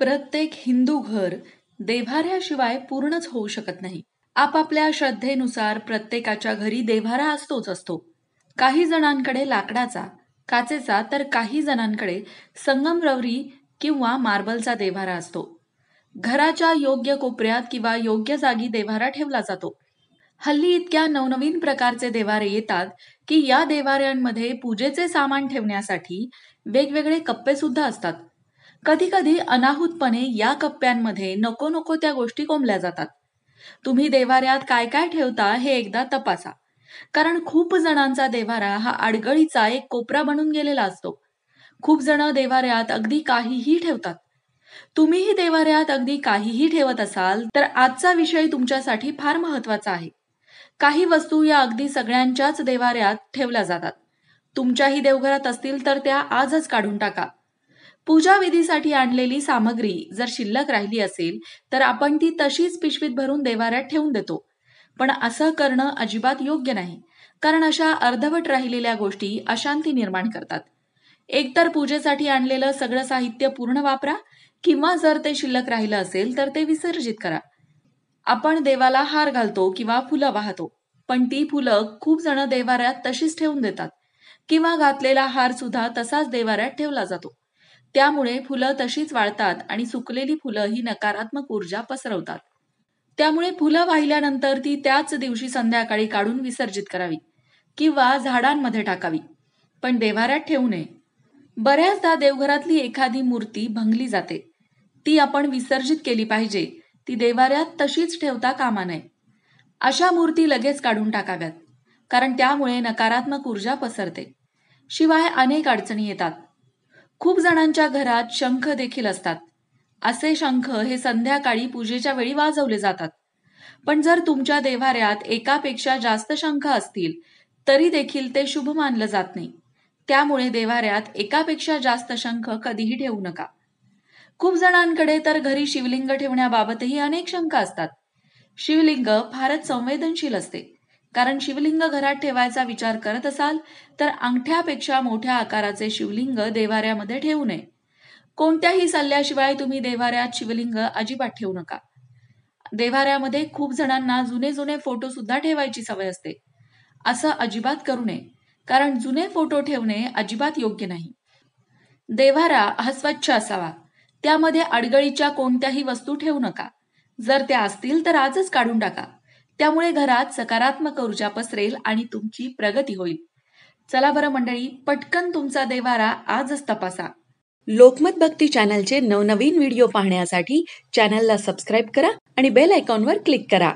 प्रत्येक हिंदू घर देव्हाऱ्याशिवाय पूर्णच होऊ शकत नाही आपापल्या श्रद्धेनुसार प्रत्येकाच्या घरी देव्हारा असतोच असतो काही जणांकडे लाकडाचा काचेचा तर काही जणांकडे संगमरवरी किंवा मार्बलचा देव्हारा असतो घराच्या योग्य कोपऱ्यात किंवा योग्य जागी देव्हारा ठेवला जातो हल्ली इतक्या नवनवीन प्रकारचे देवारे येतात की या देवाऱ्यांमध्ये पूजेचे सामान ठेवण्यासाठी वेगवेगळे कप्पे सुद्धा असतात कधी कधी अनाहूतपणे या कप्प्यांमध्ये नको नको त्या गोष्टी कोंबल्या जातात तुम्ही देवाऱ्यात काय काय ठेवता हे एकदा तपासा कारण खूप जणांचा देवारा हा आडगळीचा एक कोपरा बनून गेलेला असतो खूप जण देवाऱ्यात अगदी काहीही ठेवतात तुम्हीही देवाऱ्यात अगदी काहीही ठेवत असाल तर आजचा विषय तुमच्यासाठी फार महत्वाचा आहे काही वस्तू या अगदी सगळ्यांच्याच देवाऱ्यात ठेवल्या जातात तुमच्याही देवघरात असतील तर त्या आजच काढून टाका पूजाविधीसाठी आणलेली सामग्री जर शिल्लक राहिली असेल तर आपण ती तशीच पिशवीत भरून देवाऱ्यात ठेवून देतो पण असं करणं अजिबात योग्य नाही कारण अशा अर्धवट राहिलेल्या गोष्टी अशांती निर्माण करतात एकतर पूजेसाठी आणलेलं सगळं साहित्य पूर्ण वापरा किंवा जर ते शिल्लक राहिलं असेल तर ते विसर्जित करा आपण देवाला हार घालतो किंवा फुलं वाहतो पण ती फुलं खूप जण देवाऱ्यात तशीच ठेवून देतात किंवा घातलेला हार सुद्धा तसाच देवाऱ्यात ठेवला जातो त्यामुळे फुलं तशीच वाळतात आणि सुकलेली फुलं ही नकारात्मक ऊर्जा पसरवतात त्यामुळे फुलं वाहिल्यानंतर ती त्याच दिवशी संध्याकाळी काढून विसर्जित करावी किंवा झाडांमध्ये टाकावी पण देव्हाऱ्यात ठेवू नये बऱ्याचदा देवघरातली एखादी मूर्ती भंगली जाते ती आपण विसर्जित केली पाहिजे ती देवाऱ्यात तशीच ठेवता कामा नये अशा मूर्ती लगेच काढून टाकाव्यात कारण त्यामुळे नकारात्मक ऊर्जा पसरते शिवाय अनेक अडचणी येतात खूप जणांच्या घरात शंख देखील असतात असे शंख हे संध्याकाळी पूजेच्या वेळी वाजवले जातात पण जर तुमच्या देव्हाऱ्यात एकापेक्षा जास्त शंख असतील तरी देखील ते शुभ मानलं जात नाही त्यामुळे देवाऱ्यात एकापेक्षा जास्त शंख कधीही ठेवू नका खूप जणांकडे तर घरी शिवलिंग ठेवण्याबाबतही अनेक शंका असतात शिवलिंग फारच संवेदनशील असते कारण शिवलिंग घरात ठेवायचा विचार करत असाल तर अंगठ्यापेक्षा मोठ्या आकाराचे शिवलिंग देवाऱ्यामध्ये ठेवू नये कोणत्याही सल्ल्याशिवाय तुम्ही देवाऱ्यात शिवलिंग अजिबात ठेवू नका देवाऱ्यामध्ये खूप जणांना जुने जुने फोटो सुद्धा ठेवायची सवय असते असं अजिबात करू नये कारण जुने फोटो ठेवणे अजिबात योग्य नाही देवारा हा स्वच्छ असावा त्यामध्ये अडगळीच्या कोणत्याही वस्तू ठेवू नका जर त्या असतील तर आजच काढून टाका त्यामुळे घरात सकारात्मक ऊर्जा पसरेल आणि तुमची प्रगती होईल चला बरं मंडळी पटकन तुमचा देवारा आजच तपासा लोकमत भक्ती चॅनलचे नवनवीन व्हिडिओ पाहण्यासाठी चॅनलला सबस्क्राईब करा आणि बेल आयकॉनवर क्लिक करा